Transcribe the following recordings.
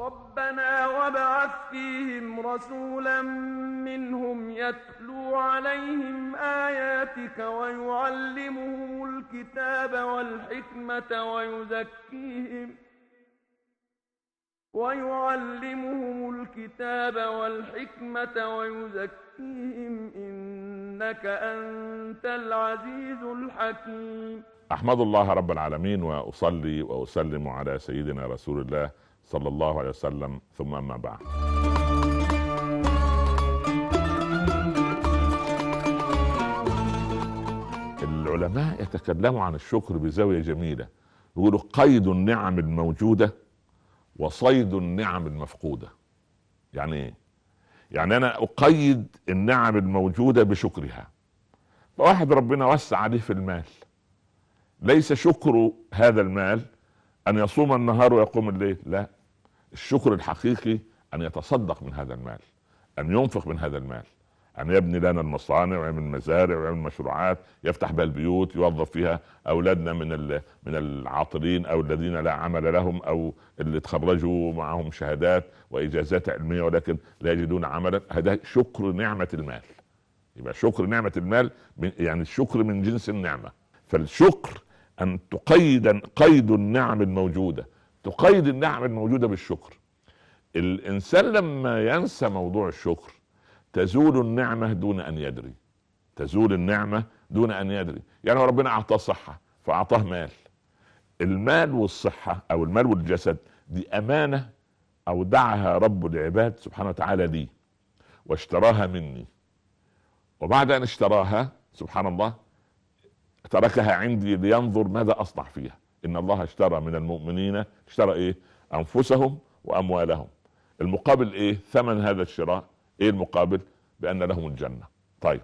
ربنا وابعث فيهم رسولا منهم يتلو عليهم آياتك ويعلمهم الكتاب والحكمة ويزكيهم ويعلمهم الكتاب والحكمة ويزكيهم إنك أنت العزيز الحكيم أحمد الله رب العالمين وأصلي وأسلم على سيدنا رسول الله صلى الله عليه وسلم ثم أما بعد العلماء يتكلموا عن الشكر بزاوية جميلة يقولوا قيد النعم الموجودة وصيد النعم المفقودة يعني ايه يعني انا اقيد النعم الموجودة بشكرها فواحد ربنا وسع عليه في المال ليس شكر هذا المال ان يصوم النهار ويقوم الليل لا الشكر الحقيقي ان يتصدق من هذا المال ان ينفق من هذا المال ان يبني لنا المصانع ويعمل مزارع ويعمل مشروعات يفتح بها البيوت يوظف فيها اولادنا من من العاطلين او الذين لا عمل لهم او اللي تخرجوا معهم شهادات واجازات علميه ولكن لا يجدون عملا هذا شكر نعمه المال يبقى شكر نعمه المال يعني الشكر من جنس النعمه فالشكر ان تقيد قيد النعم الموجوده تقيد النعم الموجودة بالشكر الإنسان لما ينسى موضوع الشكر تزول النعمة دون أن يدري تزول النعمة دون أن يدري يعني ربنا أعطاه صحة فأعطاه مال المال والصحة أو المال والجسد دي أمانة أودعها رب العباد سبحانه وتعالى لي واشتراها مني وبعد أن اشتراها سبحان الله تركها عندي لينظر ماذا أصنع فيها ان الله اشترى من المؤمنين اشترى ايه انفسهم واموالهم المقابل ايه ثمن هذا الشراء ايه المقابل بان لهم الجنه طيب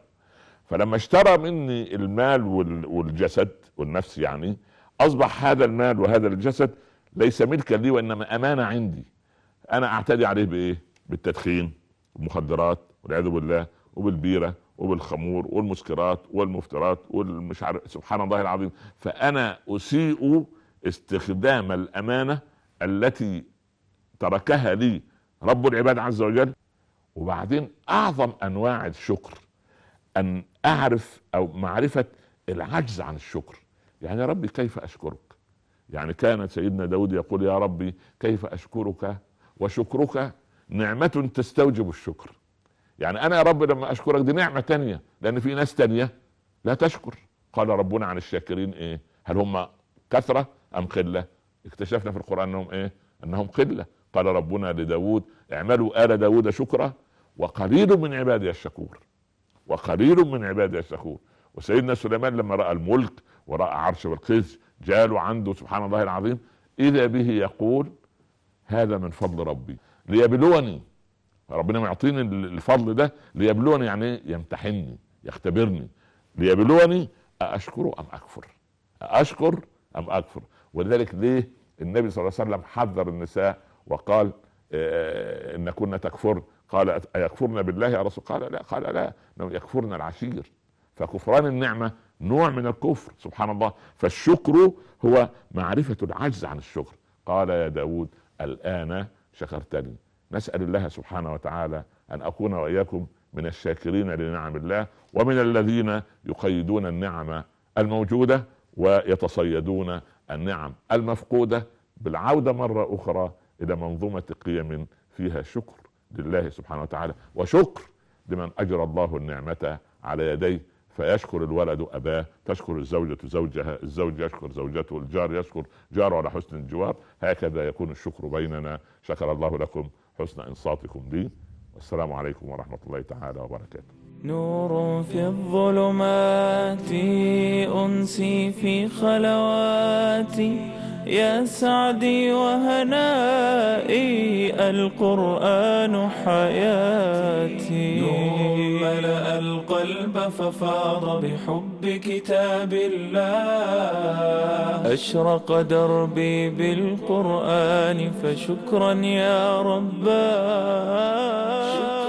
فلما اشترى مني المال والجسد والنفس يعني اصبح هذا المال وهذا الجسد ليس ملكا لي وانما امانه عندي انا اعتدي عليه بايه بالتدخين والمخدرات والعياذ بالله وبالبيره وبالخمور والمسكرات والمفترات والمش عارف سبحان الله العظيم فانا اسيء استخدام الامانه التي تركها لي رب العباد عز وجل وبعدين اعظم انواع الشكر ان اعرف او معرفه العجز عن الشكر يعني يا ربي كيف اشكرك يعني كان سيدنا داود يقول يا ربي كيف اشكرك وشكرك نعمه تستوجب الشكر يعني انا يا رب لما اشكرك دي نعمه تانية لان في ناس تانية لا تشكر قال ربنا عن الشاكرين ايه هل هم كثره ام قله اكتشفنا في القران انهم ايه انهم قله قال ربنا لداود اعملوا ال داود شكرا وقليل من عبادي الشكور وقليل من عبادي الشكور وسيدنا سليمان لما راى الملك وراى عرش بلقيس جالوا عنده سبحان الله العظيم اذا به يقول هذا من فضل ربي ليبلوني ربنا معطيني الفضل ده ليبلوني يعني ايه يمتحني يختبرني ليبلوني أأشكر أم أكفر أشكر أم أكفر ولذلك ليه النبي صلى الله عليه وسلم حذر النساء وقال آه، آه، إن كنا تكفر قال أيكفرن بالله يا رسول قال لا قال لا يكفرن العشير فكفران النعمة نوع من الكفر سبحان الله فالشكر هو معرفة العجز عن الشكر قال يا داود الآن شكرتني نسأل الله سبحانه وتعالى أن أكون وإياكم من الشاكرين لنعم الله ومن الذين يقيدون النعم الموجودة ويتصيدون النعم المفقودة بالعودة مرة أخرى إلى منظومة قيم فيها شكر لله سبحانه وتعالى وشكر لمن أجرى الله النعمة على يديه فيشكر الولد اباه تشكر الزوجه زوجها الزوج يشكر زوجته الجار يشكر جاره على حسن الجوار هكذا يكون الشكر بيننا شكر الله لكم حسن انصاتكم لي والسلام عليكم ورحمه الله تعالى وبركاته نور في الظلمات أنسي في خلواتي يا سعدي وهنائي القرآن حياتي القلب ففاض بحب كتاب الله أشرق دربي بالقرآن فشكرا يا رباه